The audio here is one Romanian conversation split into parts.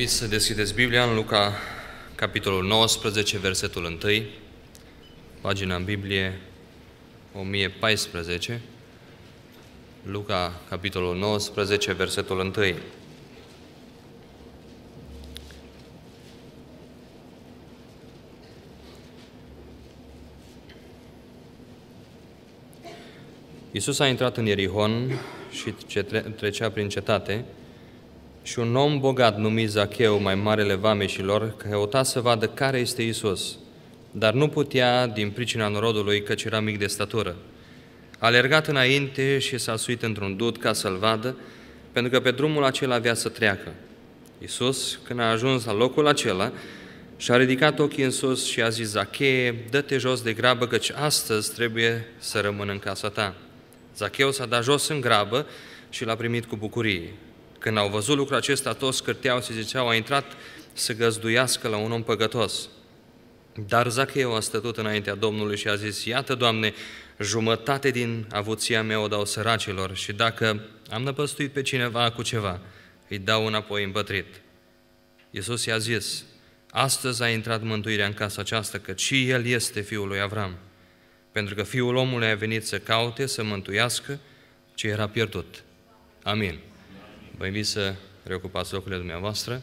invit să deschideți Biblia în Luca, capitolul 19, versetul 1, pagina în Biblie 1014, Luca, capitolul 19, versetul 1. Iisus a intrat în Ierihon și trecea prin cetate, și un om bogat numit Zacheu, mai marele vameșilor, căuta să vadă care este Isus, dar nu putea din pricina norodului, căci era mic de statură. A alergat înainte și s-a suit într-un dud ca să-l vadă, pentru că pe drumul acela avea să treacă. Isus, când a ajuns la locul acela, și-a ridicat ochii în sus și a zis, Zacheu, dă-te jos de grabă, căci astăzi trebuie să rămân în casa ta. Zacheu s-a dat jos în grabă și l-a primit cu bucurie. Când au văzut lucrul acesta, toți cârteau și ziceau, a intrat să găzduiască la un om păcătos. Dar Zacheu a stătut înaintea Domnului și a zis, Iată, Doamne, jumătate din avuția mea o dau săracilor și dacă am năpăstuit pe cineva cu ceva, îi dau înapoi împătrit. Iisus i-a zis, Astăzi a intrat mântuirea în casa aceasta, că și El este Fiul lui Avram, pentru că Fiul omului a venit să caute, să mântuiască ce era pierdut. Amin. Vă invit să reocupați locurile dumneavoastră.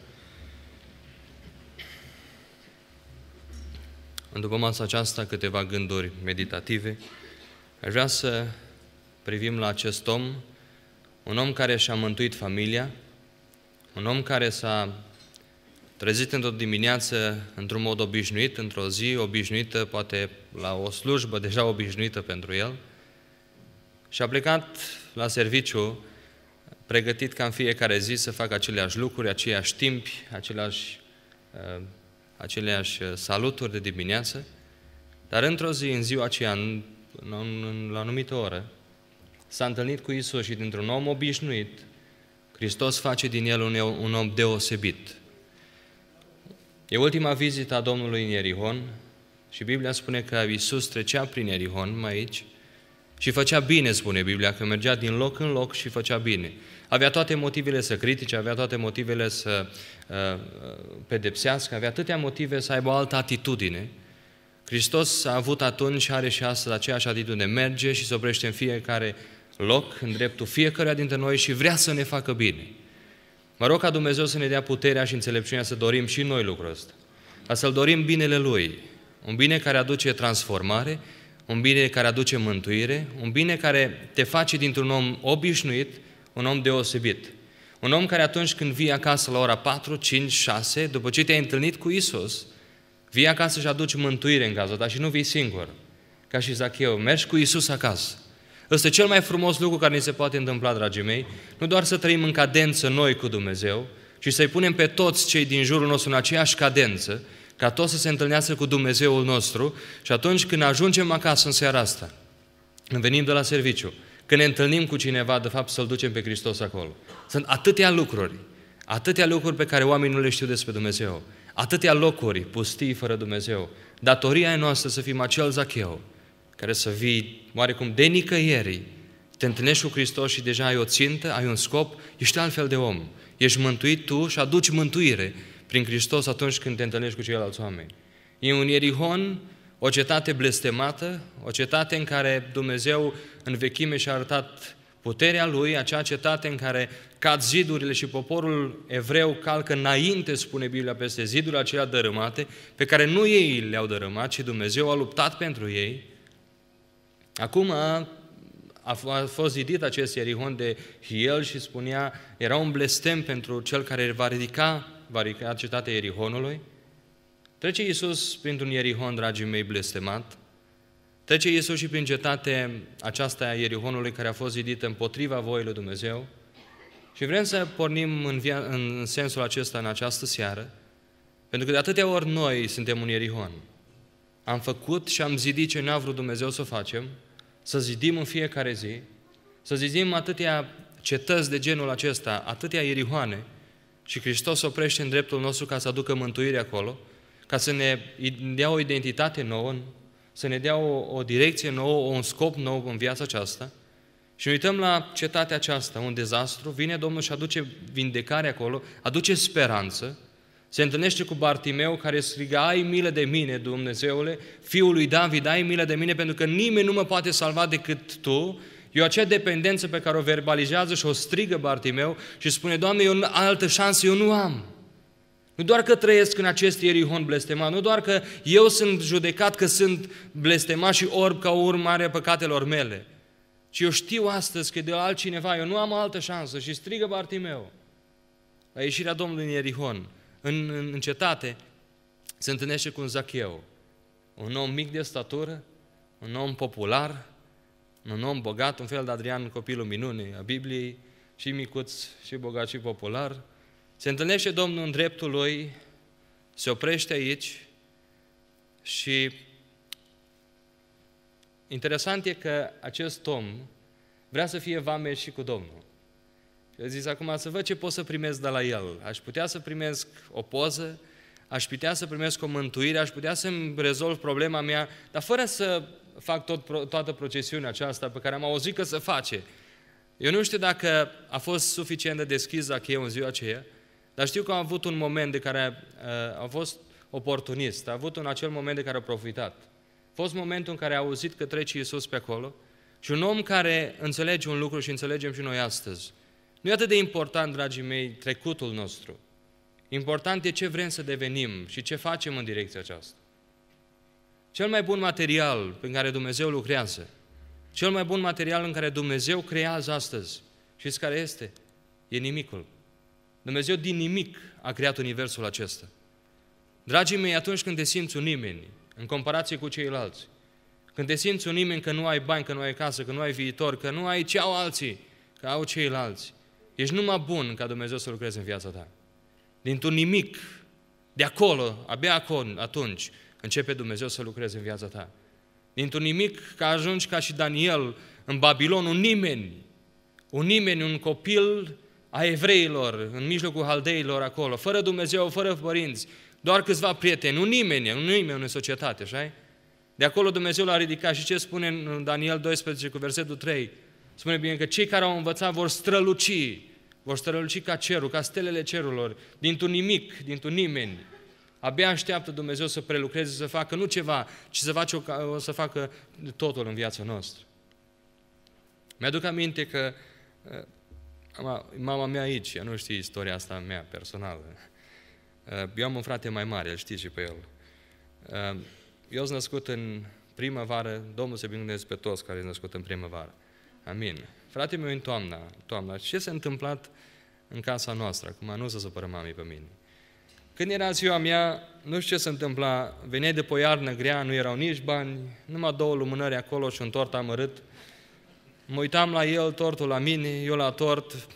În după masa aceasta câteva gânduri meditative. Aș vrea să privim la acest om, un om care și-a mântuit familia, un om care s-a trezit într-o dimineață într-un mod obișnuit, într-o zi obișnuită, poate la o slujbă deja obișnuită pentru el, și a plecat la serviciu pregătit ca în fiecare zi să facă aceleași lucruri, aceiași timpi, aceleași, uh, aceleași uh, saluturi de dimineață, dar într-o zi, în ziua aceea, în, în, în, la anumită oră, s-a întâlnit cu Isus și dintr-un om obișnuit, Hristos face din el un, un om deosebit. E ultima vizită a Domnului în Erihon și Biblia spune că Isus trecea prin Erihon, mai aici, și făcea bine, spune Biblia, că mergea din loc în loc și făcea bine. Avea toate motivele să critice, avea toate motivele să uh, uh, pedepsească, avea atâtea motive să aibă o altă atitudine. Hristos a avut atunci și are și astăzi aceeași atitudine. Merge și se oprește în fiecare loc, în dreptul fiecăruia dintre noi și vrea să ne facă bine. Mă rog ca Dumnezeu să ne dea puterea și înțelepciunea să dorim și noi lucrul ăsta. Ca să-L dorim binele Lui. Un bine care aduce transformare, un bine care aduce mântuire, un bine care te face dintr-un om obișnuit un om deosebit. Un om care atunci când vii acasă la ora 4, 5, 6, după ce te-ai întâlnit cu Isus, vii acasă și aduci mântuire în casă, ta și nu vii singur. Ca și Zacheu, mergi cu Isus acasă. Este cel mai frumos lucru care ni se poate întâmpla, dragii mei, nu doar să trăim în cadență noi cu Dumnezeu, ci să-i punem pe toți cei din jurul nostru în aceeași cadență, ca toți să se întâlnească cu Dumnezeul nostru și atunci când ajungem acasă în seara asta, când venim de la serviciu, când ne întâlnim cu cineva, de fapt, să-L ducem pe Hristos acolo. Sunt atâtea lucruri, atâtea lucruri pe care oamenii nu le știu despre Dumnezeu, atâtea locuri pustii fără Dumnezeu. Datoria e noastră să fim acel Zacheu, care să vii oarecum de nicăieri, te întâlnești cu Hristos și deja ai o țintă, ai un scop, ești altfel de om. Ești mântuit tu și aduci mântuire prin Hristos atunci când te întâlnești cu ceilalți oameni. E un Ierihon, o cetate blestemată, o cetate în care Dumnezeu în vechime și-a arătat puterea lui, acea cetate în care cad zidurile și poporul evreu calcă înainte, spune Biblia, peste zidurile acelea dărâmate, pe care nu ei le-au dărâmat, ci Dumnezeu a luptat pentru ei. Acum a fost zidit acest erihon de Hiel și spunea, era un blestem pentru cel care va ridica, va ridica cetatea Erihonului. Trece Iisus printr-un erihon, dragii mei, blestemat, Trece Iisus și prin cetate aceasta a Ierihonului care a fost zidită împotriva voii lui Dumnezeu și vrem să pornim în, via- în sensul acesta în această seară, pentru că de atâtea ori noi suntem un Ierihon. Am făcut și am zidit ce nu a vrut Dumnezeu să facem, să zidim în fiecare zi, să zidim atâtea cetăți de genul acesta, atâtea Ierihone, și Hristos oprește în dreptul nostru ca să aducă mântuire acolo, ca să ne dea o identitate nouă, să ne dea o, o direcție nouă, un scop nou în viața aceasta. Și ne uităm la cetatea aceasta, un dezastru, vine Domnul și aduce vindecare acolo, aduce speranță, se întâlnește cu Bartimeu care striga, ai milă de mine, Dumnezeule, fiul lui David, ai milă de mine, pentru că nimeni nu mă poate salva decât Tu. E acea dependență pe care o verbalizează și o strigă Bartimeu și spune, Doamne, eu altă șansă eu nu am. Nu doar că trăiesc în acest Ierihon blestemat, nu doar că eu sunt judecat că sunt blestemat și orb ca urmare a păcatelor mele, ci eu știu astăzi că de la altcineva eu nu am altă șansă și strigă Bartimeu. La ieșirea Domnului în Ierihon, în, în, în cetate, se întâlnește cu un Zacheu, un om mic de statură, un om popular, un om bogat, un fel de Adrian, copilul minunii a Bibliei, și micuț, și bogat, și popular, se întâlnește Domnul în dreptul lui, se oprește aici și interesant e că acest om vrea să fie vame și cu Domnul. Și a zis, acum să văd ce pot să primesc de la el. Aș putea să primesc o poză, aș putea să primesc o mântuire, aș putea să-mi rezolv problema mea, dar fără să fac tot, toată procesiunea aceasta pe care am auzit că se face. Eu nu știu dacă a fost suficient de deschis la cheie în ziua aceea, dar știu că a avut un moment de care uh, a fost oportunist, a avut un acel moment de care a profitat. A fost momentul în care a auzit că trece Iisus pe acolo și un om care înțelege un lucru și înțelegem și noi astăzi. Nu e atât de important, dragii mei, trecutul nostru. Important e ce vrem să devenim și ce facem în direcția aceasta. Cel mai bun material în care Dumnezeu lucrează, cel mai bun material în care Dumnezeu creează astăzi, și care este? E nimicul. Dumnezeu din nimic a creat universul acesta. Dragii mei, atunci când te simți un nimeni, în comparație cu ceilalți, când te simți un nimeni că nu ai bani, că nu ai casă, că nu ai viitor, că nu ai ce au alții, că au ceilalți, ești numai bun ca Dumnezeu să lucreze în viața ta. Din tu nimic, de acolo, abia acolo, atunci, începe Dumnezeu să lucreze în viața ta. Din tu nimic, că ajungi ca și Daniel în Babilon, un nimeni, un nimeni, un copil a evreilor, în mijlocul haldeilor acolo, fără Dumnezeu, fără părinți, doar câțiva prieteni, nu nimeni, nu nimeni în societate, așa De acolo Dumnezeu l-a ridicat și ce spune în Daniel 12 cu versetul 3? Spune bine că cei care au învățat vor străluci, vor străluci ca cerul, ca stelele cerurilor, dintr-un nimic, dintr-un nimeni. Abia așteaptă Dumnezeu să prelucreze, să facă nu ceva, ci să, face, o, să facă totul în viața noastră. Mi-aduc aminte că mama mea aici, ea nu știe istoria asta mea personală. Uh, eu am un frate mai mare, îl știți și pe el. Uh, eu sunt născut în primăvară, Domnul să binecuvânteze pe toți care sunt născut în primăvară. Amin. Fratele meu în toamna, toamna. Ce s-a întâmplat în casa noastră? Acum nu să supără mami pe mine. Când era ziua mea, nu știu ce se întâmpla, veneai de pe iarnă grea, nu erau nici bani, numai două lumânări acolo și un tort amărât. Mă uitam la el, tortul la mine, eu la tort.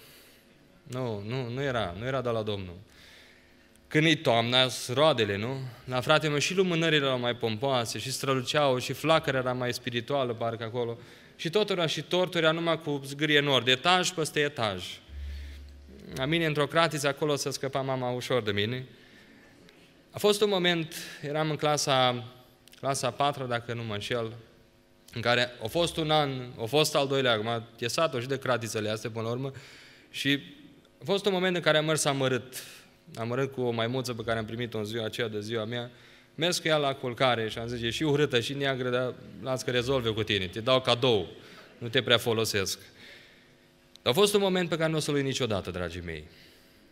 Nu, nu, nu era, nu era de la Domnul. Când e toamna, roadele, nu? La frate meu și lumânările erau mai pompoase, și străluceau, și flacăra era mai spirituală, parcă acolo. Și totul era și tortul era numai cu zgârie nord, etaj peste etaj. La mine, într-o cratiță, acolo să scăpa mama ușor de mine. A fost un moment, eram în clasa, clasa 4, dacă nu mă înșel, în care a fost un an, a fost al doilea, acum a sat-o și de cratițele astea până la urmă și a fost un moment în care am mers amărât. Am mărât cu o maimuță pe care am primit-o în ziua aceea de ziua mea, mers cu ea la culcare și am zis, e și urâtă și neagră, dar las că rezolve cu tine, te dau cadou, nu te prea folosesc. Dar a fost un moment pe care nu o să-l uit niciodată, dragii mei.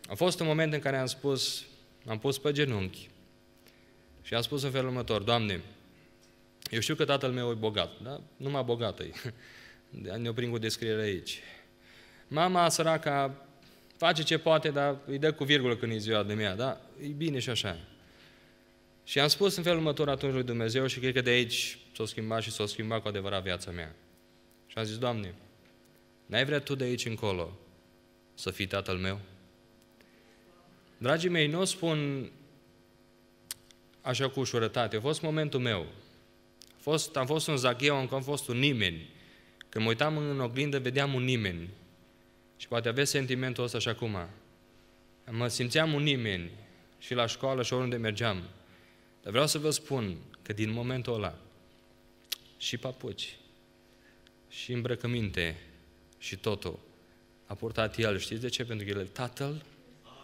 A fost un moment în care am spus, am pus pe genunchi și am spus în felul următor, Doamne, eu știu că tatăl meu e bogat, dar numai bogat e. Ne oprim cu descrierea aici. Mama, săraca, face ce poate, dar îi dă cu virgulă când e ziua de mea, da? E bine și așa. Și am spus în felul următor atunci lui Dumnezeu și cred că de aici s-a schimbat și s-a schimbat cu adevărat viața mea. Și am zis, Doamne, n-ai vrea Tu de aici încolo să fii tatăl meu? Dragii mei, nu o spun așa cu ușurătate. A fost momentul meu fost, am fost un Zagheu, încă am fost un nimeni. Când mă uitam în oglindă, vedeam un nimeni. Și poate aveți sentimentul ăsta și acum. Mă simțeam un nimeni și la școală și oriunde mergeam. Dar vreau să vă spun că din momentul ăla și papuci, și îmbrăcăminte, și totul a purtat El. Știți de ce? Pentru că El e Tatăl,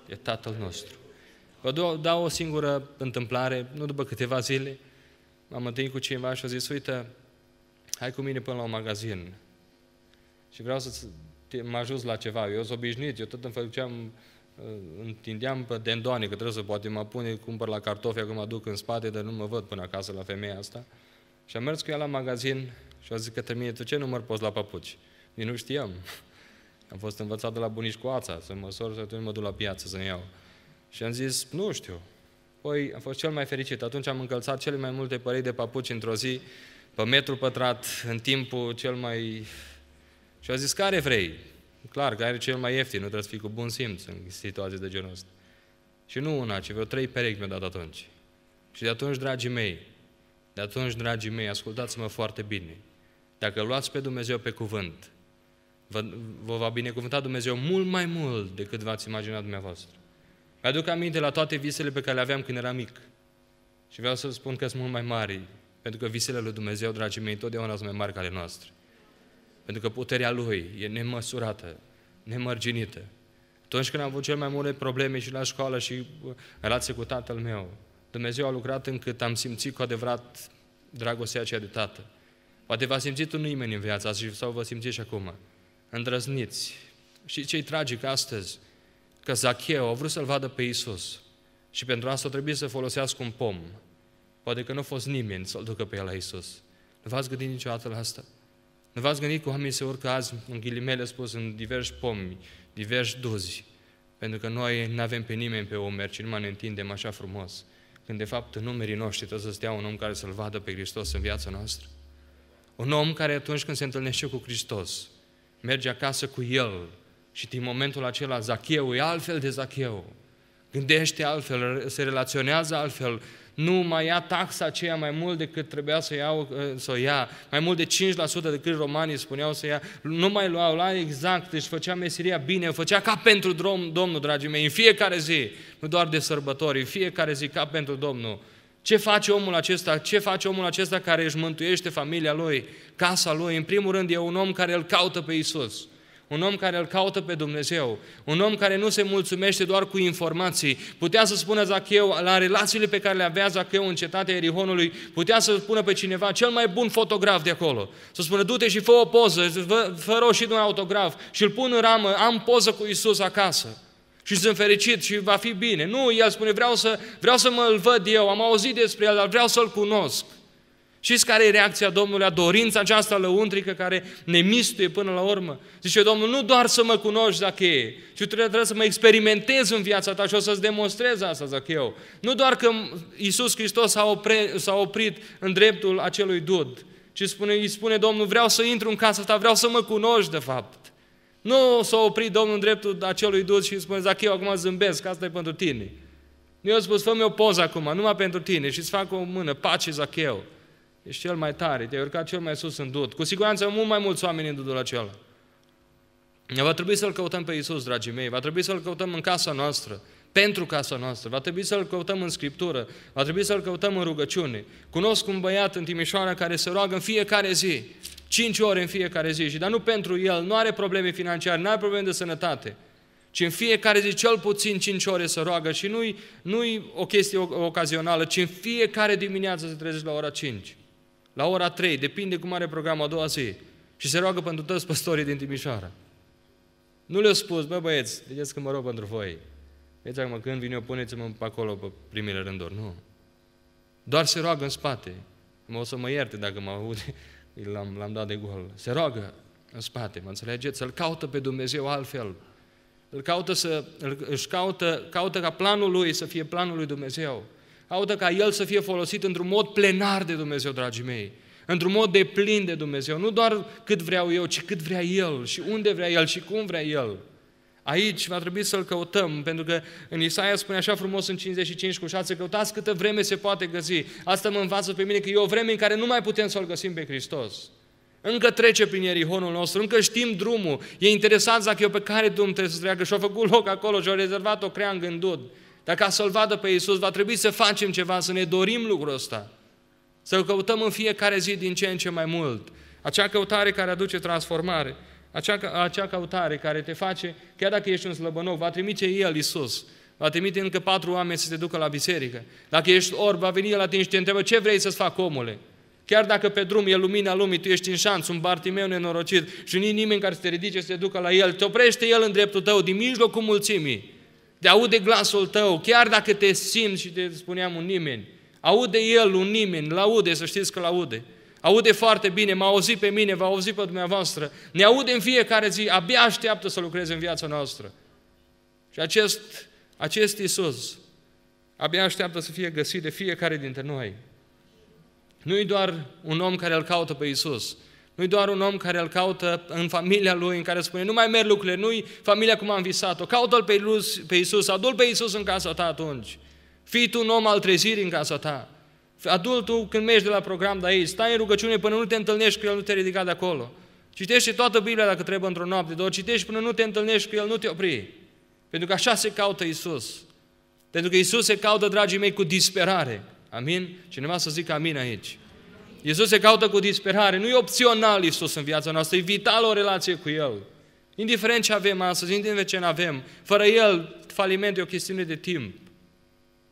e Tatăl nostru. Vă dau o singură întâmplare, nu după câteva zile, m-am întâlnit cu cineva și a zis, uite, hai cu mine până la un magazin și vreau să mă ajut la ceva. Eu sunt obișnuit, eu tot îmi făceam, uh, întindeam pe dendoane, că trebuie să poate mă pune, cumpăr la cartofi, acum mă duc în spate, dar nu mă văd până acasă la femeia asta. Și am mers cu ea la magazin și a zis către mine, tu ce număr poți la papuci? Eu nu știam. Am fost învățat de la bunici cu ața, să măsor și să mă duc la piață să iau. Și am zis, nu știu. Apoi am fost cel mai fericit. Atunci am încălțat cele mai multe părei de papuci într-o zi, pe metru pătrat, în timpul cel mai... Și a zis, care vrei? Clar, care e cel mai ieftin, nu trebuie să fii cu bun simț în situații de genul ăsta. Și nu una, ci vreo trei perechi mi-a dat atunci. Și de atunci, dragii mei, de atunci, dragii mei, ascultați-mă foarte bine. Dacă luați pe Dumnezeu pe cuvânt, vă, vă va binecuvânta Dumnezeu mult mai mult decât v-ați imaginat dumneavoastră. Mi-aduc aminte la toate visele pe care le aveam când eram mic. Și vreau să spun că sunt mult mai mari, pentru că visele lui Dumnezeu, dragii mei, totdeauna sunt mai mari ca ale noastre. Pentru că puterea Lui e nemăsurată, nemărginită. Atunci când am avut cel mai multe probleme și la școală și în relație cu tatăl meu, Dumnezeu a lucrat încât am simțit cu adevărat dragostea aceea de tată. Poate v-a simțit un nimeni în viața asta sau vă simțiți și acum. Îndrăzniți. Și ce-i tragic astăzi? că Zacheu a vrut să-L vadă pe Isus și pentru asta trebuie să folosească un pom. Poate că nu a fost nimeni să-L ducă pe El la Isus. Nu v-ați gândit niciodată la asta? Nu v-ați gândit că oamenii se urcă azi, în ghilimele spus, în diversi pomi, diversi duzi, pentru că noi nu avem pe nimeni pe umeri, ci numai ne întindem așa frumos. Când de fapt în numerii noștri trebuie să stea un om care să-L vadă pe Hristos în viața noastră. Un om care atunci când se întâlnește cu Hristos, merge acasă cu El și din momentul acela Zacheu e altfel de Zacheu. Gândește altfel, se relaționează altfel, nu mai ia taxa aceea mai mult decât trebuia să, iau, uh, să o ia, mai mult de 5% decât romanii spuneau să ia, nu mai luau, la exact, își făcea meseria bine, făcea ca pentru Domnul, dragii mei, în fiecare zi, nu doar de sărbători, în fiecare zi ca pentru Domnul. Ce face omul acesta? Ce face omul acesta care își mântuiește familia lui, casa lui? În primul rând e un om care îl caută pe Isus un om care îl caută pe Dumnezeu, un om care nu se mulțumește doar cu informații. Putea să spună Zacheu, la relațiile pe care le avea Zacheu în cetatea Erihonului, putea să spună pe cineva, cel mai bun fotograf de acolo, să spună, du-te și fă o poză, fă, și un autograf și îl pun în ramă, am poză cu Isus acasă și sunt fericit și va fi bine. Nu, el spune, vreau să, vreau să mă-l văd eu, am auzit despre el, dar vreau să-l cunosc. Știți care e reacția Domnului a dorința aceasta lăuntrică care ne mistuie până la urmă? Zice Domnul, nu doar să mă cunoști, Zacheie, ci trebuie, trebuie să mă experimentez în viața ta și o să-ți demonstrez asta, Zacheu. Nu doar că Iisus Hristos s-a, opre, s-a oprit în dreptul acelui dud, ci spune, îi spune Domnul, vreau să intru în casa ta, vreau să mă cunoști, de fapt. Nu s-a oprit Domnul în dreptul acelui dud și îi spune, Zacheu, acum zâmbesc, asta e pentru tine. Nu i-a spus, fă-mi o poză acum, numai pentru tine și îți fac o mână, pace, Zacheu. Ești cel mai tare, te-ai urcat cel mai sus în dud. Cu siguranță mult mai mulți oameni în dudul acela. Va trebui să-L căutăm pe Iisus, dragii mei, va trebui să-L căutăm în casa noastră, pentru casa noastră, va trebui să-L căutăm în Scriptură, va trebui să-L căutăm în rugăciune. Cunosc un băiat în Timișoara care se roagă în fiecare zi, cinci ore în fiecare zi, și dar nu pentru el, nu are probleme financiare, nu are probleme de sănătate, ci în fiecare zi cel puțin 5 ore să roagă și nu-i, nu-i o chestie ocazională, ci în fiecare dimineață se trezește la ora 5 la ora 3, depinde cum are programul a doua zi. Și se roagă pentru toți păstorii din Timișoara. Nu le-au spus, bă băieți, vedeți că mă rog pentru voi. Vedeți acum când vin eu, puneți-mă pe acolo pe primele rânduri. Nu. Doar se roagă în spate. Mă o să mă ierte dacă mă aud, l-am, l-am dat de gol. Se roagă în spate, mă înțelegeți? Să-L caută pe Dumnezeu altfel. Îl caută să, își caută, caută ca planul lui să fie planul lui Dumnezeu. Caută ca el să fie folosit într-un mod plenar de Dumnezeu, dragii mei. Într-un mod de plin de Dumnezeu. Nu doar cât vreau eu, ci cât vrea El și unde vrea El și cum vrea El. Aici va trebui să-L căutăm, pentru că în Isaia spune așa frumos în 55 cu 6, căutați câtă vreme se poate găsi. Asta mă învață pe mine că e o vreme în care nu mai putem să-L găsim pe Hristos. Încă trece prin Erihonul nostru, încă știm drumul. E interesant, eu pe care drum trebuie să treacă și-a făcut loc acolo și-a rezervat o creangă în dud. Dacă ca să-L vadă pe Iisus, va trebui să facem ceva, să ne dorim lucrul ăsta. Să-L căutăm în fiecare zi din ce în ce mai mult. Acea căutare care aduce transformare, acea, acea căutare care te face, chiar dacă ești un slăbănoc, va trimite El, Iisus, va trimite încă patru oameni să te ducă la biserică. Dacă ești orb, va veni la tine și te întreabă, ce vrei să-ți fac, omule? Chiar dacă pe drum e lumina lumii, tu ești în șanț, un bartimeu nenorocit și nimeni care să te ridice să te ducă la el, te oprește el în dreptul tău, din mijlocul mulțimii. Te aude glasul tău, chiar dacă te simți și te spuneam un nimeni. Aude El un nimeni, îl aude, să știți că îl aude. Aude foarte bine, m-a auzit pe mine, v-a auzit pe dumneavoastră. Ne aude în fiecare zi, abia așteaptă să lucreze în viața noastră. Și acest, acest Isus abia așteaptă să fie găsit de fiecare dintre noi. Nu i doar un om care îl caută pe Isus, nu-i doar un om care îl caută în familia lui, în care spune, nu mai merg lucrurile, nu-i familia cum am visat-o, caută-L pe, Iisus, pe Iisus, adu-l pe Iisus în casa ta atunci. Fii tu un om al trezirii în casa ta. tu când mergi de la program de aici, stai în rugăciune până nu te întâlnești cu el, nu te ridica de acolo. Citește toată Biblia dacă trebuie într-o noapte, doar citești până nu te întâlnești cu el, nu te opri. Pentru că așa se caută Iisus, Pentru că Iisus se caută, dragii mei, cu disperare. Amin? Cineva să zică amin aici. Iisus se caută cu disperare. Nu e opțional Iisus în viața noastră, e vital o relație cu El. Indiferent ce avem astăzi, indiferent ce nu avem, fără El, faliment e o chestiune de timp.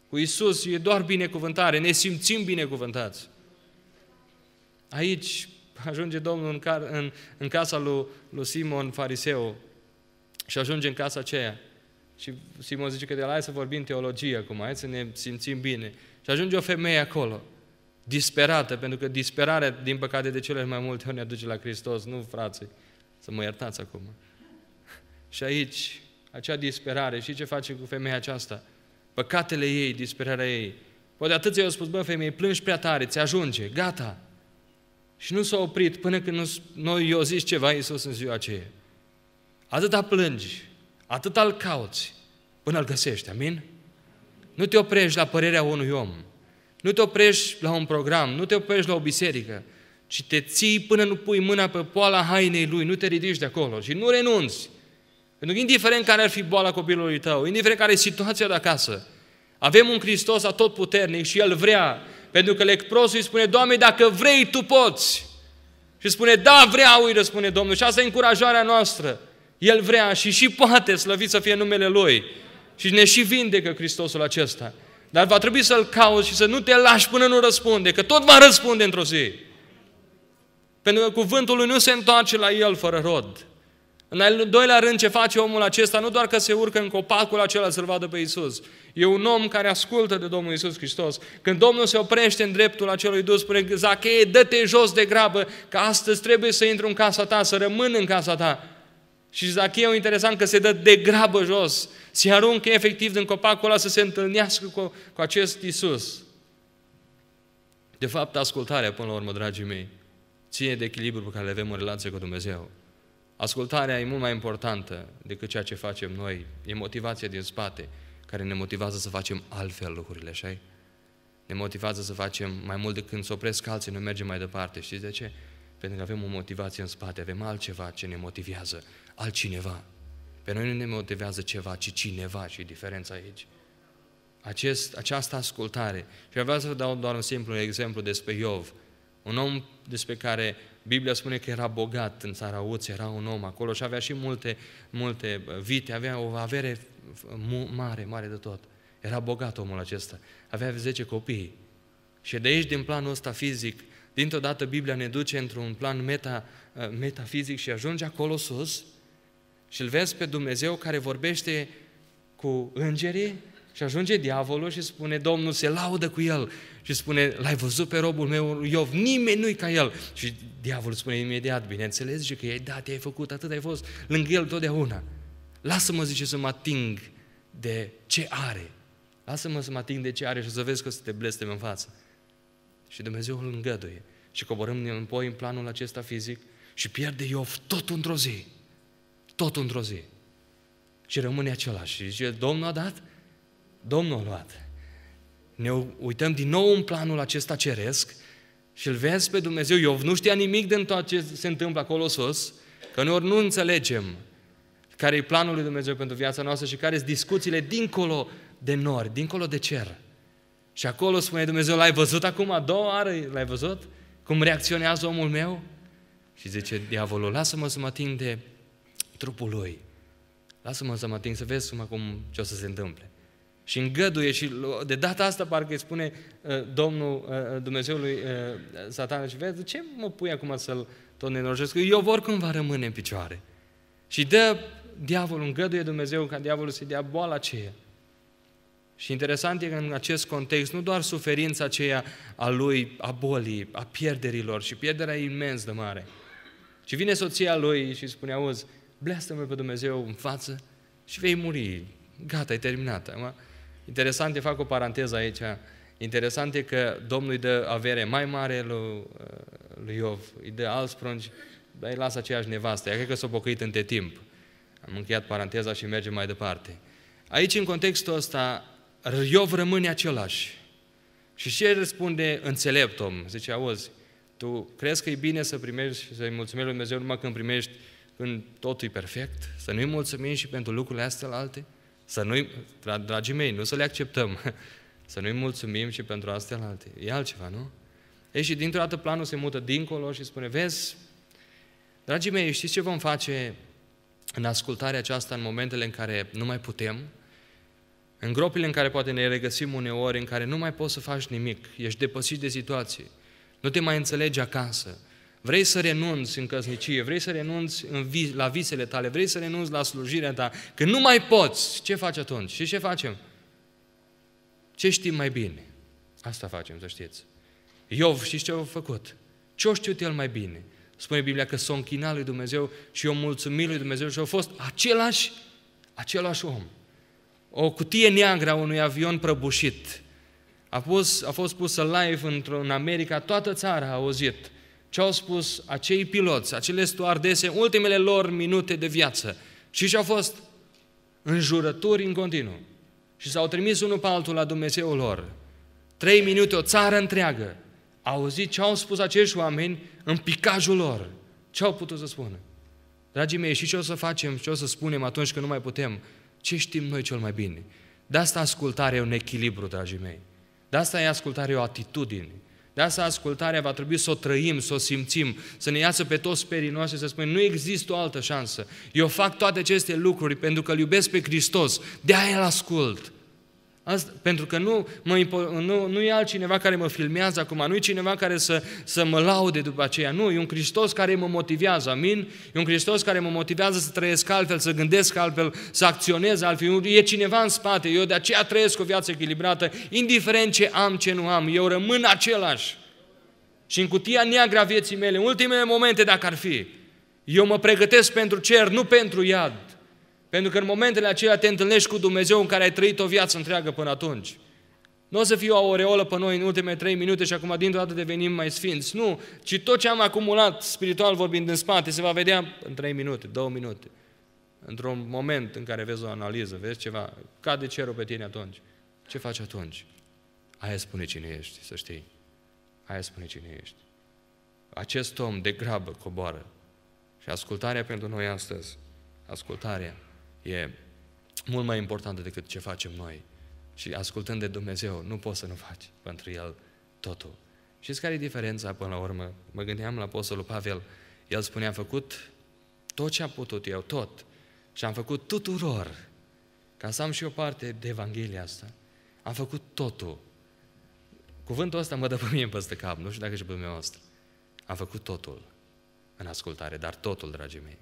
Cu Iisus e doar binecuvântare, ne simțim binecuvântați. Aici ajunge Domnul în, car, în, în casa lui, lui Simon Fariseu și ajunge în casa aceea. Și Simon zice că de la hai să vorbim teologie acum, hai să ne simțim bine. Și ajunge o femeie acolo disperată, pentru că disperarea, din păcate, de cele mai multe ori ne aduce la Hristos, nu, frații, să mă iertați acum. și aici, acea disperare, și ce face cu femeia aceasta? Păcatele ei, disperarea ei. Poate atât i-au spus, bă, femeie, plângi prea tare, ți ajunge, gata. Și nu s-a oprit până când noi i-au zis ceva Iisus în ziua aceea. Atâta plângi, atât îl cauți, până îl găsești, amin? Nu te oprești la părerea unui om, nu te oprești la un program, nu te oprești la o biserică, ci te ții până nu pui mâna pe poala hainei lui, nu te ridici de acolo și nu renunți. Pentru că indiferent care ar fi boala copilului tău, indiferent care e situația de acasă, avem un Hristos atotputernic și El vrea, pentru că lecprosul îi spune, Doamne, dacă vrei, Tu poți. Și spune, da, vreau, îi răspunde Domnul. Și asta e încurajarea noastră. El vrea și și poate, slăvit să fie numele Lui. Și ne și vindecă Hristosul acesta. Dar va trebui să-L cauți și să nu te lași până nu răspunde, că tot va răspunde într-o zi. Pentru că cuvântul lui nu se întoarce la el fără rod. În al doilea rând, ce face omul acesta, nu doar că se urcă în copacul acela să-L vadă pe Iisus. E un om care ascultă de Domnul Iisus Hristos. Când Domnul se oprește în dreptul acelui dus, spune, Zacheie, dă-te jos de grabă, că astăzi trebuie să intru în casa ta, să rămân în casa ta. Și Zacheie, interesant că se dă de grabă jos se aruncă efectiv din copacul ăla să se întâlnească cu, cu acest Isus. De fapt, ascultarea, până la urmă, dragii mei, ține de echilibru pe care le avem în relație cu Dumnezeu. Ascultarea e mult mai importantă decât ceea ce facem noi. E motivația din spate care ne motivează să facem altfel lucrurile, așa Ne motivează să facem mai mult decât când se opresc alții, noi mergem mai departe. Știți de ce? Pentru că avem o motivație în spate, avem altceva ce ne motivează, altcineva pe noi nu ne motivează ceva, ci cineva și diferența aici. Acest, această ascultare. Și vreau să vă dau doar un simplu exemplu despre Iov. Un om despre care Biblia spune că era bogat în țara Uț, era un om acolo și avea și multe, multe vite, avea o avere mare, mare de tot. Era bogat omul acesta, avea 10 copii. Și de aici, din planul ăsta fizic, dintr-o dată Biblia ne duce într-un plan meta, metafizic și ajunge acolo sus și îl vezi pe Dumnezeu care vorbește cu îngerii și ajunge diavolul și spune, Domnul se laudă cu el și spune, l-ai văzut pe robul meu Iov, nimeni nu-i ca el. Și diavolul spune imediat, bineînțeles, zice că ai dat, ai făcut, atât ai fost lângă el totdeauna. Lasă-mă, zice, să mă ating de ce are. Lasă-mă să mă ating de ce are și să vezi că o să te blestem în față. Și Dumnezeu îl îngăduie. Și coborâm înapoi în planul acesta fizic și pierde Iov tot într-o zi tot într-o zi. Și rămâne același. Și zice, Domnul a dat, Domnul a luat. Ne uităm din nou în planul acesta ceresc și îl vezi pe Dumnezeu. Iov nu știa nimic din tot ce se întâmplă acolo sus, că ori nu înțelegem care e planul lui Dumnezeu pentru viața noastră și care sunt discuțiile dincolo de nori, dincolo de cer. Și acolo spune Dumnezeu, l-ai văzut acum a doua oară, l-ai văzut? Cum reacționează omul meu? Și zice, diavolul, lasă-mă să mă ating de trupul lui. Lasă-mă să mă ating, să vezi acum ce o să se întâmple. Și îngăduie și de data asta parcă îi spune uh, Domnul uh, uh, Dumnezeului Satan și vezi, de ce mă pui acum să-l tot nenorocesc? Eu vor va rămâne în picioare. Și dă diavolul, îngăduie Dumnezeu ca diavolul să-i dea boala aceea. Și interesant e că în acest context, nu doar suferința aceea a lui, a bolii, a pierderilor și pierderea imens de mare, ci vine soția lui și spune, auzi, bleastă-L pe Dumnezeu în față și vei muri. Gata, e terminat. Acum, interesant, fac o paranteză aici, interesant e că Domnul îi dă avere mai mare lui, uh, lui Iov, îi dă alți prunci, dar îi lasă aceeași nevastă. Ea cred că s-a pocăit între timp. Am încheiat paranteza și mergem mai departe. Aici, în contextul ăsta, Iov rămâne același. Și ce răspunde înțelept om? Zice, auzi, tu crezi că e bine să primești, să-i mulțumești lui Dumnezeu numai când primești când totul e perfect, să nu-i mulțumim și pentru lucrurile astea la alte, să nu dragii mei, nu să le acceptăm, să nu-i mulțumim și pentru astea la alte. E altceva, nu? E și dintr-o dată planul se mută dincolo și spune, vezi, dragii mei, știți ce vom face în ascultarea aceasta în momentele în care nu mai putem, în gropile în care poate ne regăsim uneori, în care nu mai poți să faci nimic, ești depășit de situație, nu te mai înțelegi acasă, Vrei să renunți în căsnicie, vrei să renunți în vi- la visele tale, vrei să renunți la slujirea ta. Când nu mai poți, ce faci atunci? Și ce facem? Ce știm mai bine? Asta facem, să știți. Iov, și ce a făcut? Ce-o știut el mai bine? Spune Biblia că s-a închinat lui Dumnezeu și o a mulțumit lui Dumnezeu și a fost același, același om. O cutie neagră a unui avion prăbușit. A, pus, a fost pusă live într-o, în America, toată țara a auzit ce au spus acei piloți, acele stoardese, ultimele lor minute de viață. Și și au fost? Înjurături în continuu. Și s-au trimis unul pe altul la Dumnezeu lor. Trei minute, o țară întreagă. Au auzit ce au spus acești oameni în picajul lor. Ce au putut să spună? Dragii mei, și ce o să facem, ce o să spunem atunci când nu mai putem? Ce știm noi cel mai bine? De asta ascultarea e un echilibru, dragii mei. De asta e ascultarea o atitudine. De asta ascultarea va trebui să o trăim, să o simțim, să ne iasă pe toți sperii noștri, să spunem, nu există o altă șansă. Eu fac toate aceste lucruri pentru că îl iubesc pe Hristos, de aia îl ascult. Asta, pentru că nu, mă, nu, nu e altcineva care mă filmează acum, nu e cineva care să, să mă laude după aceea. Nu, e un Hristos care mă motivează, amin? E un Hristos care mă motivează să trăiesc altfel, să gândesc altfel, să acționez altfel. E cineva în spate, eu de aceea trăiesc o viață echilibrată, indiferent ce am, ce nu am, eu rămân același. Și în cutia neagră a vieții mele, în ultimele momente dacă ar fi, eu mă pregătesc pentru cer, nu pentru iad. Pentru că în momentele acelea te întâlnești cu Dumnezeu în care ai trăit o viață întreagă până atunci. Nu o să fie o aureolă pe noi în ultimele trei minute și acum dintr-o dată devenim mai sfinți. Nu, ci tot ce am acumulat, spiritual vorbind, în spate, se va vedea în trei minute, două minute. Într-un moment în care vezi o analiză, vezi ceva, cade cerul pe tine atunci. Ce faci atunci? Aia spune cine ești, să știi. Aia spune cine ești. Acest om de grabă coboară. Și ascultarea pentru noi astăzi, ascultarea e mult mai importantă decât ce facem noi. Și ascultând de Dumnezeu, nu poți să nu faci pentru El totul. Și care e diferența până la urmă? Mă gândeam la Apostolul Pavel, el spunea, am făcut tot ce am putut eu, tot. Și am făcut tuturor, ca să am și o parte de Evanghelia asta. Am făcut totul. Cuvântul ăsta mă dă pe mine peste cap, nu știu dacă și pe ăsta. Am făcut totul în ascultare, dar totul, dragii mei.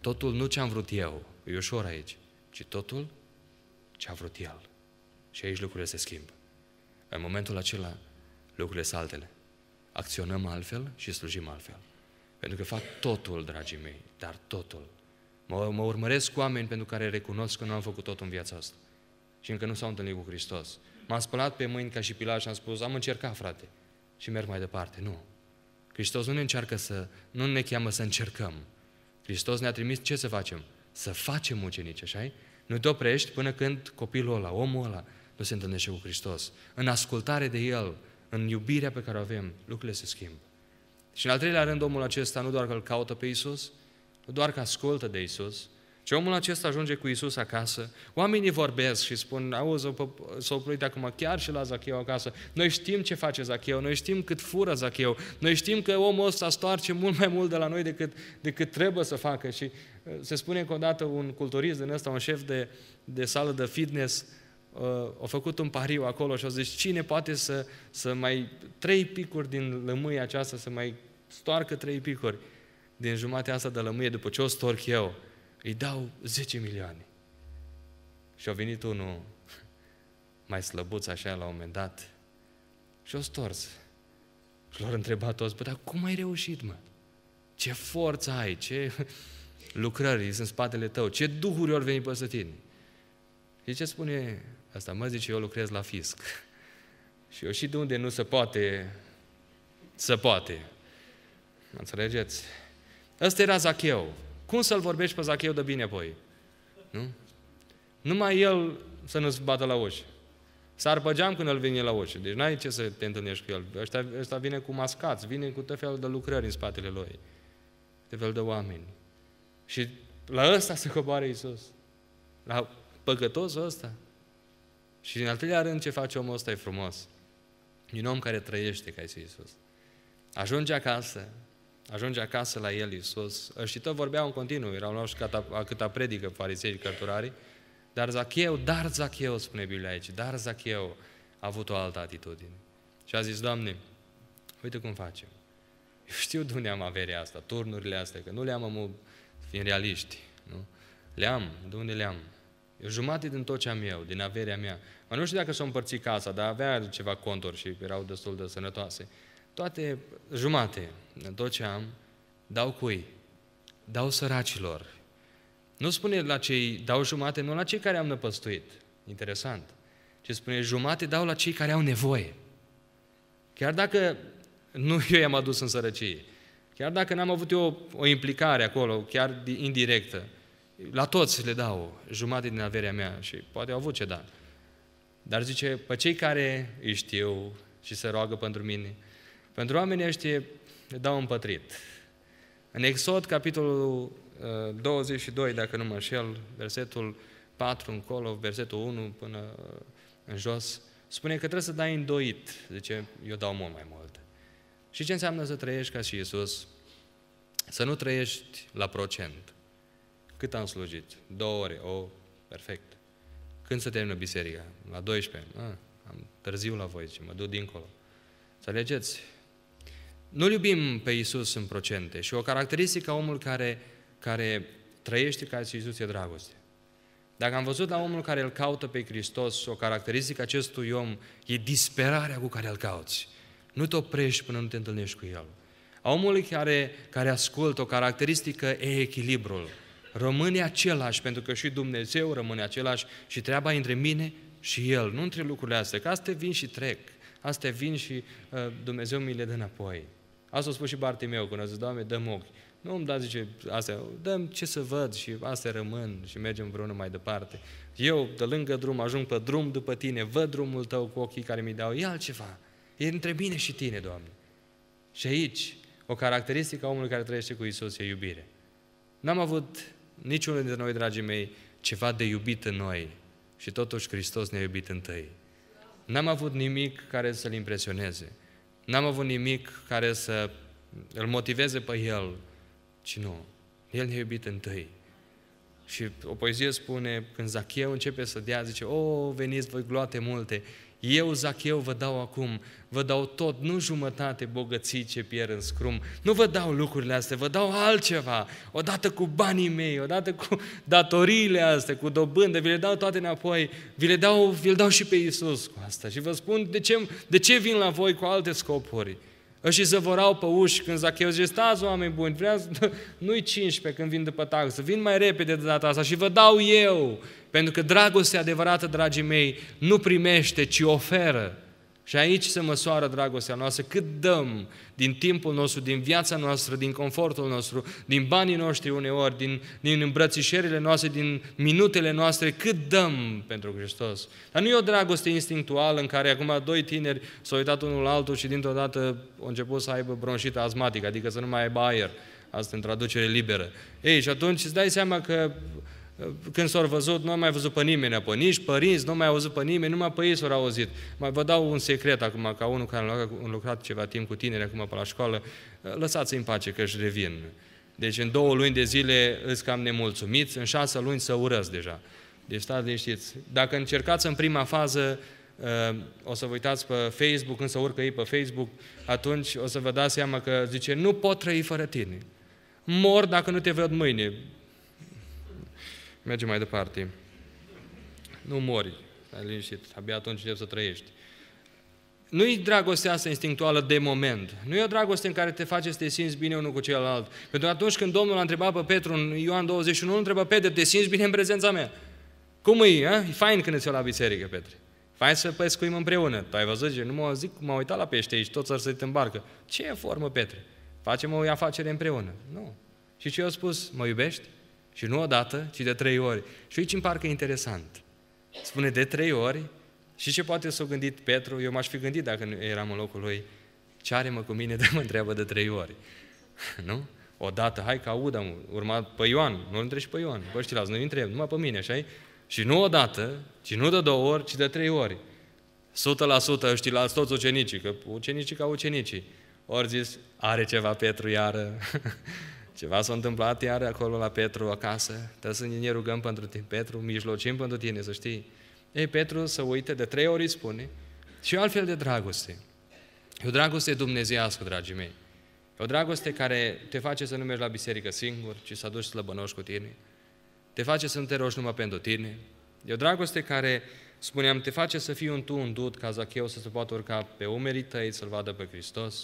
Totul nu ce am vrut eu, e ușor aici, ci totul ce a vrut El. Și aici lucrurile se schimbă. În momentul acela, lucrurile sunt altele. Acționăm altfel și slujim altfel. Pentru că fac totul, dragii mei, dar totul. Mă, mă urmăresc cu oameni pentru care recunosc că nu am făcut tot în viața asta. Și încă nu s-au întâlnit cu Hristos. M-am spălat pe mâini ca și Pilar și am spus, am încercat, frate, și merg mai departe. Nu. Hristos nu ne încearcă să, nu ne cheamă să încercăm, Hristos ne-a trimis ce să facem? Să facem mucenici, așa -i? Nu te oprești până când copilul ăla, omul ăla, nu se întâlnește cu Hristos. În ascultare de El, în iubirea pe care o avem, lucrurile se schimbă. Și în al treilea rând, omul acesta nu doar că îl caută pe Isus, nu doar că ascultă de Isus, și omul acesta ajunge cu Isus acasă, oamenii vorbesc și spun, auzi, s a oprit acum chiar și la Zacheu acasă. Noi știm ce face Zacheu, noi știm cât fură Zacheu, noi știm că omul ăsta stoarce mult mai mult de la noi decât, decât trebuie să facă. Și uh, se spune că odată un culturist din ăsta, un șef de, de sală de fitness, uh, a făcut un pariu acolo și a zis, cine poate să, să mai trei picuri din lămâie aceasta, să mai stoarcă trei picuri din jumatea asta de lămâie după ce o storc eu îi dau 10 milioane. Și a venit unul mai slăbuț așa la un moment dat și o stors. Și l-au întrebat toți, bă, dar cum ai reușit, mă? Ce forță ai, ce lucrări sunt în spatele tău, ce duhuri ori veni peste tine. Și ce spune asta? Mă zice, eu lucrez la fisc. Și eu și de unde nu se poate, se poate. Înțelegeți? Ăsta era Zacheu. Cum să-l vorbești pe Zacheu de bine, apoi, Nu? Numai el să nu-ți bată la uși. S-ar pe când îl vine la ușă. Deci n-ai ce să te întâlnești cu el. Ăsta, ăsta vine cu mascați, vine cu tot felul de lucrări în spatele lui. Tot felul de oameni. Și la ăsta se coboară Iisus. La păcătosul ăsta. Și în al treilea rând ce face omul ăsta e frumos. E un om care trăiește ca Iisus. Ajunge acasă, Ajunge acasă la el Iisus și tot vorbeau în continuu, erau la câta, câta predică farisei și cărturarii, dar Zacheu, dar Zacheu, spune Biblia aici, dar Zacheu a avut o altă atitudine. Și a zis, Doamne, uite cum facem. Eu știu de unde am averea asta, turnurile astea, că nu le-am amul, fiind realiști, nu? Le-am, de unde le-am? Eu jumate din tot ce am eu, din averea mea. Mă nu știu dacă s-a împărțit casa, dar avea ceva conturi și erau destul de sănătoase toate jumate, tot ce am, dau cui? Dau săracilor. Nu spune la cei dau jumate, nu la cei care am năpăstuit. Interesant. Ce spune jumate dau la cei care au nevoie. Chiar dacă nu eu i-am adus în sărăcie, chiar dacă n-am avut eu o implicare acolo, chiar indirectă, la toți le dau jumate din averea mea și poate au avut ce da. Dar zice, pe cei care îi știu și se roagă pentru mine, pentru oamenii ăștia le dau împătrit. În Exod, capitolul 22, uh, dacă nu mă șel, versetul 4 încolo, versetul 1 până uh, în jos, spune că trebuie să dai îndoit. Zice, eu dau mult mai mult. Și ce înseamnă să trăiești ca și Isus? Să nu trăiești la procent. Cât am slujit? Două ore. O, oh, perfect. Când se termină biserica? La 12. Ah, am târziu la voi, zice, mă duc dincolo. Să alegeți. Nu-L iubim pe Iisus în procente și o caracteristică a omului care, care trăiește ca și Iisus e dragoste. Dacă am văzut la omul care îl caută pe Hristos, o caracteristică acestui om e disperarea cu care îl cauți. Nu te oprești până nu te întâlnești cu el. A omului care, care ascultă, o caracteristică e echilibrul. Rămâne același, pentru că și Dumnezeu rămâne același și treaba între mine și El, nu între lucrurile astea, că astea vin și trec, astea vin și uh, Dumnezeu mi le dă înapoi. Asta a spus și Bartimeu când a zis, Doamne, dăm ochi. Nu îmi dați, zice, astea, dăm ce să văd și astea rămân și mergem vreunul mai departe. Eu, de lângă drum, ajung pe drum după tine, văd drumul tău cu ochii care mi dau, e altceva. E între mine și tine, Doamne. Și aici, o caracteristică a omului care trăiește cu Isus e iubire. N-am avut niciunul dintre noi, dragii mei, ceva de iubit în noi. Și totuși Hristos ne-a iubit întâi. N-am avut nimic care să-L impresioneze. N-am avut nimic care să îl motiveze pe el, ci nu. El ne-a iubit întâi. Și o poezie spune, când Zacheu începe să dea, zice, o, veniți voi gloate multe, eu, Zacheu, vă dau acum, vă dau tot, nu jumătate bogății ce pierd în scrum, nu vă dau lucrurile astea, vă dau altceva, odată cu banii mei, odată cu datoriile astea, cu dobândă, vi le dau toate înapoi, vi le dau, vi le dau și pe Iisus cu asta. Și vă spun de ce, de ce vin la voi cu alte scopuri. Și zăvorau pe uși când Zacheu zice, stați oameni buni, vreau, nu-i 15 când vin după taxă, vin mai repede de data asta și vă dau eu pentru că dragostea adevărată, dragii mei, nu primește, ci oferă. Și aici se măsoară dragostea noastră, cât dăm din timpul nostru, din viața noastră, din confortul nostru, din banii noștri uneori, din, din îmbrățișerile noastre, din minutele noastre, cât dăm pentru Hristos. Dar nu e o dragoste instinctuală în care acum doi tineri s-au uitat unul la altul și dintr-o dată au început să aibă bronșită asmatică, adică să nu mai aibă aer. Asta în traducere liberă. Ei, și atunci îți dai seama că când s-au văzut, nu am mai văzut pe nimeni pe nici părinți, nu mai auzit pe nimeni, numai pe ei s-au auzit. Mai vă dau un secret acum, ca unul care a lucrat ceva timp cu tineri acum pe la școală, lăsați-i în pace că își revin. Deci în două luni de zile îți cam nemulțumiți, în șase luni să urăți deja. Deci stați liniștiți. Dacă încercați în prima fază, ă, o să vă uitați pe Facebook, când să urcă ei pe Facebook, atunci o să vă dați seama că zice, nu pot trăi fără tine. Mor dacă nu te văd mâine. Mergem mai departe. Nu mori, stai liniștit, abia atunci începi să trăiești. Nu-i dragostea asta instinctuală de moment. Nu e o dragoste în care te face să te simți bine unul cu celălalt. Pentru că atunci când Domnul a întrebat pe Petru în Ioan 21, întrebă Petru, te simți bine în prezența mea? Cum e? A? E fain când îți la biserică, Petru. Fain să pescuim împreună. Tu ai văzut, ce? nu mă zic, m-am uitat la pește aici, toți ar sărit în barcă. Ce e formă, Petre? Facem o afacere împreună. Nu. Și ce eu spus? Mă iubești? Și nu odată, ci de trei ori. Și aici îmi parcă interesant. Spune de trei ori și ce poate s-a gândit Petru, eu m-aș fi gândit dacă eram în locul lui, ce are mă cu mine de mă întreabă de trei ori. Nu? Odată, hai că aud, am urmat pe Ioan, nu-l întrebi pe Ioan, pe ăștia nu-i întreb, numai pe mine, așa Și nu odată, ci nu de două ori, ci de trei ori. 100% știi la toți ucenicii, că ucenicii ca ucenicii. Ori zis, are ceva Petru iară, Ceva s-a întâmplat iar acolo la Petru acasă, dar să ne rugăm pentru tine, Petru, mijlocim pentru tine, să știi. Ei, Petru să uite, de trei ori spune, și altfel de dragoste. E o dragoste dumnezească, dragii mei. E o dragoste care te face să nu mergi la biserică singur, ci să aduci slăbănoși cu tine. Te face să nu te rogi numai pentru tine. E o dragoste care, spuneam, te face să fii un tu dud, ca Zacheu să se poată urca pe umerii tăi să-L vadă pe Hristos.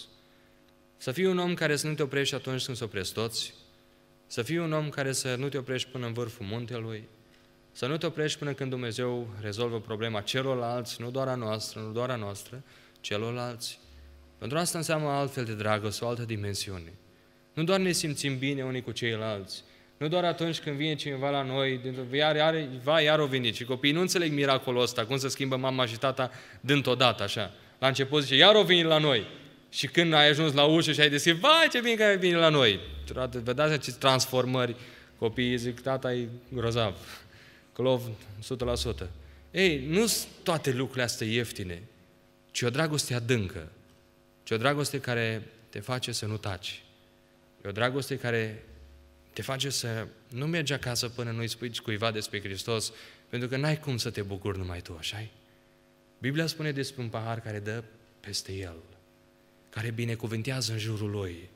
Să fii un om care să nu te oprești atunci când se opresc toți, să fii un om care să nu te oprești până în vârful muntelui, să nu te oprești până când Dumnezeu rezolvă problema celorlalți, nu doar a noastră, nu doar a noastră, celorlalți. Pentru asta înseamnă altfel de dragoste, o altă dimensiune. Nu doar ne simțim bine unii cu ceilalți, nu doar atunci când vine cineva la noi, iar, iar, va, iar o vine, Și copiii nu înțeleg miracolul ăsta, cum să schimbă mama și tata dintr-o dată, așa. La început zice, iar o vine la noi. Și când ai ajuns la ușă și ai deschis, vai ce bine că ai venit la noi. Vă dați ce transformări copiii zic, tata e grozav, clov 100%. Ei, nu sunt toate lucrurile astea ieftine, ci o dragoste adâncă, ci o dragoste care te face să nu taci. E o dragoste care te face să nu mergi acasă până nu-i spui cuiva despre Hristos, pentru că n-ai cum să te bucuri numai tu, așa -i? Biblia spune despre un pahar care dă peste el – care binecuvântează în jurul lui,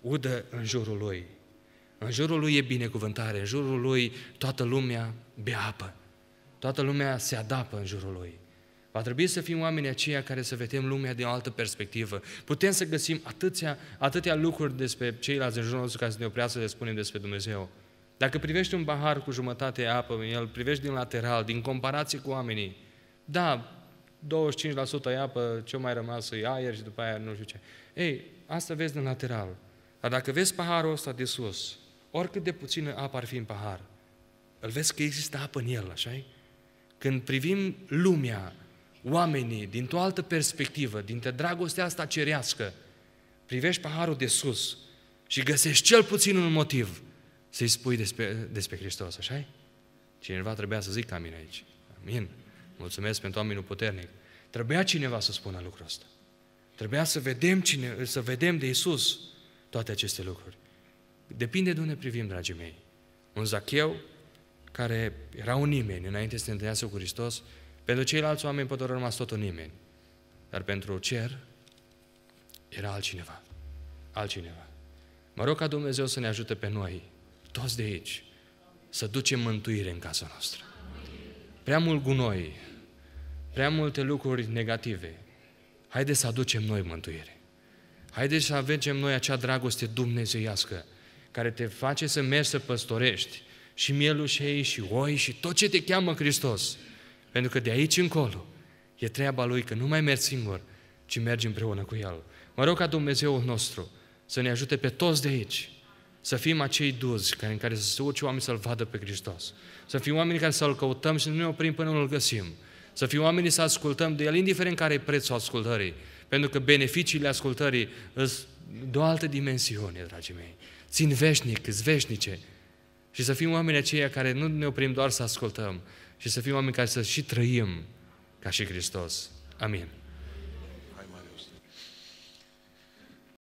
udă în jurul lui. În jurul lui e binecuvântare, în jurul lui toată lumea bea apă, toată lumea se adapă în jurul lui. Va trebui să fim oameni aceia care să vedem lumea din o altă perspectivă. Putem să găsim atâția, atâtea lucruri despre ceilalți în jurul nostru ca să ne oprească să le spunem despre Dumnezeu. Dacă privești un pahar cu jumătate apă în el, privești din lateral, din comparație cu oamenii, da, 25% e apă, ce mai rămas e aer și după aia nu știu ce. Ei, asta vezi din lateral. Dar dacă vezi paharul ăsta de sus, oricât de puțină apă ar fi în pahar, îl vezi că există apă în el, așa -i? Când privim lumea, oamenii, dintr-o altă perspectivă, dintre dragostea asta cerească, privești paharul de sus și găsești cel puțin un motiv să-i spui despre, despre Hristos, așa -i? Cineva trebuia să zic mine aici. Amin. Mulțumesc pentru oamenii puternic. Trebuia cineva să spună lucrul ăsta. Trebuia să vedem, cine, să vedem de Isus toate aceste lucruri. Depinde de unde privim, dragii mei. Un Zacheu, care era un nimeni înainte să se întâlnească cu Hristos, pentru ceilalți oameni pot au rămas tot un nimeni. Dar pentru cer era altcineva. Altcineva. Mă rog ca Dumnezeu să ne ajute pe noi, toți de aici, să ducem mântuire în casa noastră. Prea mult gunoi prea multe lucruri negative. Haideți să aducem noi mântuire. Haideți să avem noi acea dragoste dumnezeiască care te face să mergi să păstorești și mielușei și oi și tot ce te cheamă Hristos. Pentru că de aici încolo e treaba Lui că nu mai mergi singur, ci mergi împreună cu El. Mă rog ca Dumnezeul nostru să ne ajute pe toți de aici să fim acei duzi care, în care să se urce oameni să-L vadă pe Hristos. Să fim oameni care să-L căutăm și să nu ne oprim până nu-L găsim. Să fim oamenii să ascultăm de El, indiferent care e prețul ascultării. Pentru că beneficiile ascultării sunt de o altă dimensiune, dragii mei. Țin veșnic, sunt veșnice. Și să fim oameni aceia care nu ne oprim doar să ascultăm, și să fim oameni care să și trăim ca și Hristos. Amin.